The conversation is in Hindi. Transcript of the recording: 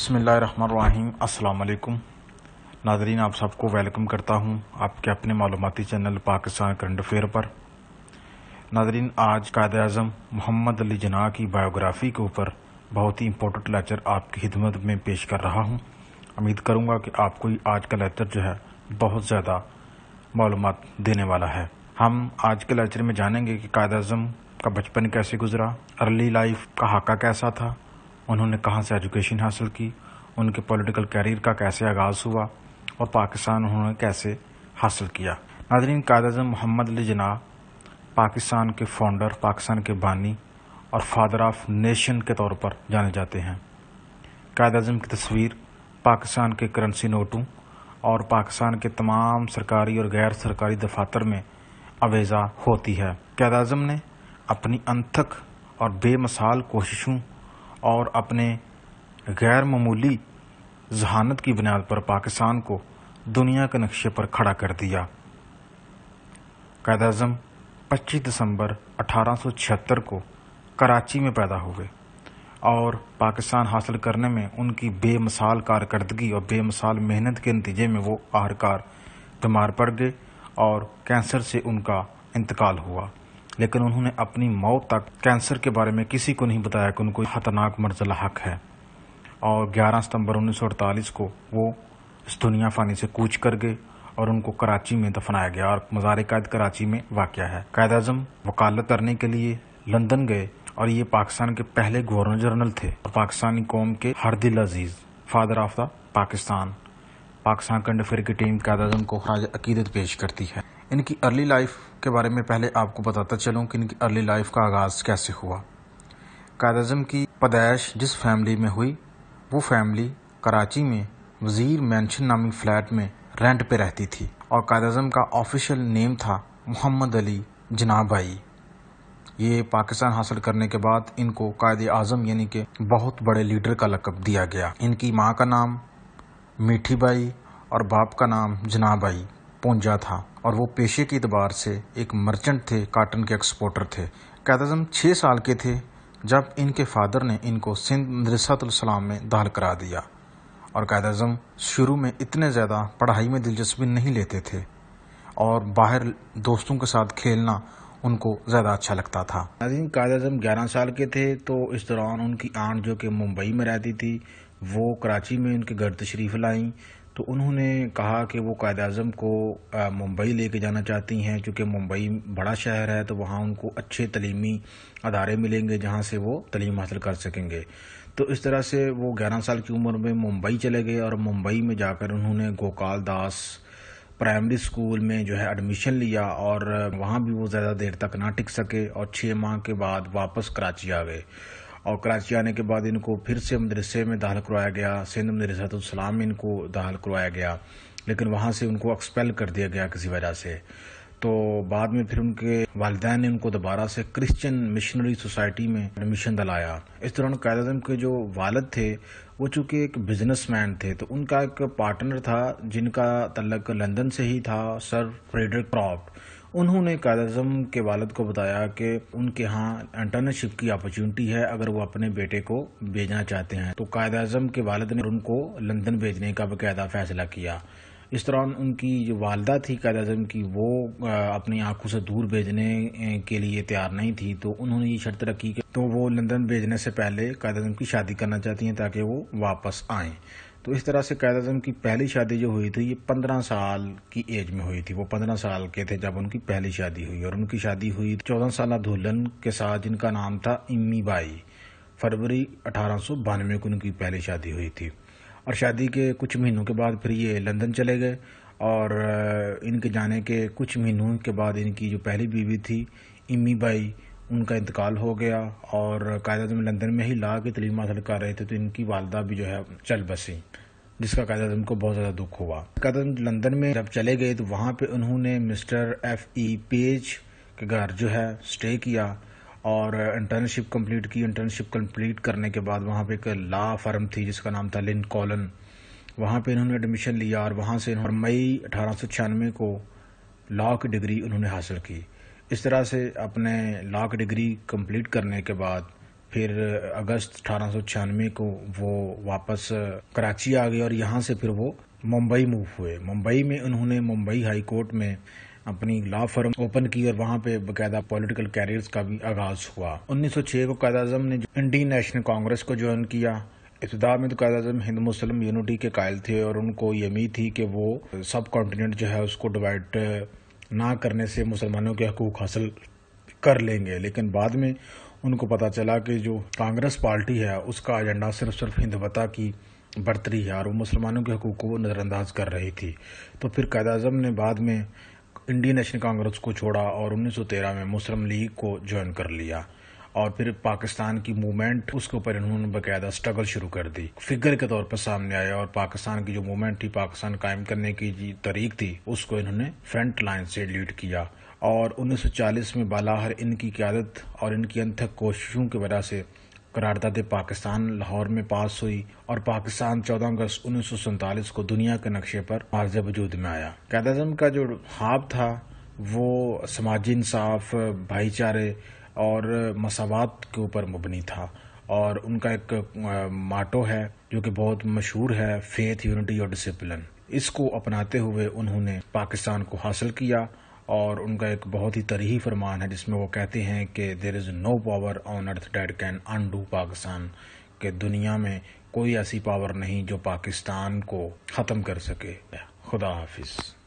बसमीम् अल्लाम नाजरीन आप सबको वेलकम करता हूं आपके अपने मालूमती चैनल पाकिस्तान करंट अफेयर पर नाजरीन आज कायद अजम मोहम्मद अली जना की बायोग्राफ़ी के ऊपर बहुत ही इम्पोर्टेंट लेक्चर आपकी खिदमत में पेश कर रहा हूं उम्मीद करूंगा कि आपको आज का लेक्चर जो है बहुत ज़्यादा मालूम देने वाला है हम आज के लेक्चर में जानेंगे कि कायद अजम का बचपन कैसे गुजरा अर्ली लाइफ का हाका कैसा था उन्होंने कहाँ से एजुकेशन हासिल की उनके पॉलिटिकल करियर का कैसे आगाज़ हुआ और पाकिस्तान उन्होंने कैसे हासिल किया नादरीन कायद अजम मोहम्मद अली जना पाकिस्तान के फाउंडर पाकिस्तान के बानी और फादर ऑफ नेशन के तौर पर जाने जाते हैं कायद अजम की तस्वीर पाकिस्तान के करेंसी नोटों और पाकिस्तान के तमाम सरकारी और गैर सरकारी दफातर में अवेजा होती है कैद अजम ने अपनी अनथक और बेमिसाल कोशिशों और अपने गैर मामूली जहानत की बुनियाद पर पाकिस्तान को दुनिया के नक्शे पर खड़ा कर दिया कैद अजम पच्चीस दिसंबर छिहत्तर को कराची में पैदा हुए और पाकिस्तान हासिल करने में उनकी बेमिसाल कारकर्दगी और बेमिसाल मेहनत के नतीजे में वो आहरकार बीमार पड़ गए और कैंसर से उनका इंतकाल हुआ लेकिन उन्होंने अपनी मौत तक कैंसर के बारे में किसी को नहीं बताया कि उनको खतरनाक मरजला हक है और 11 सितंबर 1948 को वो इस दुनिया फानी से कूच कर गए और उनको कराची में दफनाया गया और मजार कैद कराची में वाक़ है कैद अजम वकालत करने के लिए लंदन गए और ये पाकिस्तान के पहले गवर्नर जनरल थे और पाकिस्तानी कौम के हरदिल अजीज father of the Pakistan Pakistan कंडफेर की टीम कैद अजम को खराज अकीदत पेश करती है इनकी अर्ली लाइफ के बारे में पहले आपको बताता चलूँ कि इनकी अर्ली लाइफ का आगाज़ कैसे हुआ अजम की पैदाइश जिस फैमिली में हुई वो फैमिली कराची में वज़ीर मैंशन नामी फ्लैट में रेंट पे रहती थी और अजम का ऑफिशियल नेम था मोहम्मद अली जनाबाई ये पाकिस्तान हासिल करने के बाद इनको कायद आज़म यानी कि बहुत बड़े लीडर का लकब दिया गया इनकी माँ का नाम मीठी बाई और बाप का नाम जनाबाई पूंजा था और वो पेशे के अतबार से एक मर्चेंट थे काटन के एक्सपोर्टर थे कैदम छः साल के थे जब इनके फादर ने इनको सिंध मदरसतम में दाखिल करा दिया और अजम शुरू में इतने ज़्यादा पढ़ाई में दिलचस्पी नहीं लेते थे और बाहर दोस्तों के साथ खेलना उनको ज़्यादा अच्छा लगता था नाजीन कायद अजम ग्यारह साल के थे तो इस दौरान उनकी आंट जो कि मुंबई में रहती थी वो कराची में उनके घर तशरीफ़ लाई तो उन्होंने कहा कि वो कायद अजम को मुंबई लेके जाना चाहती हैं चूँकि मुंबई बड़ा शहर है तो वहाँ उनको अच्छे तलीमी अदारे मिलेंगे जहाँ से वो तलीम हासिल कर सकेंगे तो इस तरह से वो ग्यारह साल की उम्र में मुंबई चले गए और मुंबई में जाकर उन्होंने गोकाल दास प्राइमरी स्कूल में जो है एडमिशन लिया और वहाँ भी वो ज़्यादा देर तक ना टिक सके और छः माह के बाद वापस कराची आ गए और कराची आने के बाद इनको फिर से मदरसे में दाखिल करवाया गया सिंध मदरसतम इनको दाखिल करवाया गया लेकिन वहाँ से उनको एक्सपेल कर दिया गया किसी वजह से तो बाद में फिर उनके वालदेन ने उनको दोबारा से क्रिश्चियन मिशनरी सोसाइटी में एडमिशन दिलाया इस दौरान कैद आजम के जो वालद थे वो चूंकि एक बिजनेसमैन थे तो उनका एक पार्टनर था जिनका तल्लक लंदन से ही था सर फ्रेडरिक क्रॉफ्ट उन्होंने अजम के वालद को बताया कि उनके यहाँ इंटर्नशिप की अपॉर्चुनिटी है अगर वो अपने बेटे को भेजना चाहते हैं तो कायद अजम के वालद ने उनको लंदन भेजने का बकायदा फैसला किया इस दौरान उनकी जो वालदा थी कायद अजम की वो अपनी आंखों से दूर भेजने के लिए तैयार नहीं थी तो उन्होंने ये शर्त रखी कि तो वो लंदन भेजने से पहले कायद अजम की शादी करना चाहती हैं ताकि वो वापस आएं तो इस तरह से कैद अजम की पहली शादी जो हुई थी ये पंद्रह साल की एज में हुई थी वो पंद्रह साल के थे जब उनकी पहली शादी हुई और उनकी शादी हुई चौदह साल दुल्हन के साथ जिनका नाम था इम्मी बाई फरवरी अठारह बानवे को उनकी पहली शादी हुई थी और शादी के कुछ महीनों के बाद फिर ये लंदन चले गए और इनके जाने के कुछ महीनों के बाद इनकी जो पहली बीवी थी इम्मी बाई उनका इंतकाल हो गया और कायद लंदन में ही ला के तलीम हासिल कर रहे थे तो इनकी वालदा भी जो है चल बसी जिसका कायद अजम को बहुत ज़्यादा दुख हुआ कायद लंदन में जब चले गए तो वहां पर उन्होंने मिस्टर एफ ई पेज के घर जो है स्टे किया और इंटर्नशिप कंप्लीट की इंटर्नशिप कंप्लीट करने के बाद वहां पे एक लॉ फर्म थी जिसका नाम था लिन कॉलन वहां पे इन्होंने एडमिशन लिया और वहाँ से मई अठारह को लॉ की डिग्री उन्होंने हासिल की इस तरह से अपने लॉ की डिग्री कंप्लीट करने के बाद फिर अगस्त अठारह को वो वापस कराची आ गए और यहाँ से फिर वो मुंबई मूव हुए मुंबई में उन्होंने मुंबई हाई कोर्ट में अपनी लॉ फर्म ओपन की और वहाँ पे बकायदा पॉलिटिकल कैरियर का भी आगाज हुआ 1906 को कायद अजम ने इंडियन नेशनल कांग्रेस को ज्वाइन किया इब्तदा में तो कायद अजम हिंद मुस्लिम यूनिटी के कायल थे और उनको ये उम्मीद थी कि वो सब कॉन्टिनेंट जो है उसको डिवाइड ना करने से मुसलमानों के हकूक हासिल कर लेंगे लेकिन बाद में उनको पता चला कि जो कांग्रेस पार्टी है उसका एजेंडा सिर्फ सिर्फ हिंदवता की बढ़तरी है और वो मुसलमानों के हकूक को नज़रअंदाज कर रही थी तो फिर कैद अजम ने बाद में इंडियन नेशनल कांग्रेस को छोड़ा और 1913 में मुस्लिम लीग को ज्वाइन कर लिया और फिर पाकिस्तान की मूवमेंट उसके ऊपर इन्होंने बाकायदा स्ट्रगल शुरू कर दी फिगर के तौर पर सामने आया और पाकिस्तान की जो मूवमेंट थी पाकिस्तान कायम करने की तरीक थी उसको इन्होंने फ्रंट लाइन से लीड किया और 1940 में बालाहर इनकी क्यादत और इनकी अनथक कोशिशों की वजह से करारदाद पाकिस्तान लाहौर में पास हुई और पाकिस्तान 14 अगस्त उन्नीस को दुनिया के नक्शे पर मार्ज वजूद में आया कैदाजम का जो हाब था वो समाजी इंसाफ भाईचारे और मसावत के ऊपर मबनी था और उनका एक माटो है जो कि बहुत मशहूर है फेथ यूनिटी और डिसिप्लिन इसको अपनाते हुए उन्होंने पाकिस्तान को हासिल किया और उनका एक बहुत ही तरीही फरमान है जिसमें वो कहते हैं कि there is no power on earth that can undo Pakistan के दुनिया में कोई ऐसी पावर नहीं जो पाकिस्तान को ख़त्म कर सके खुदा हाफिज़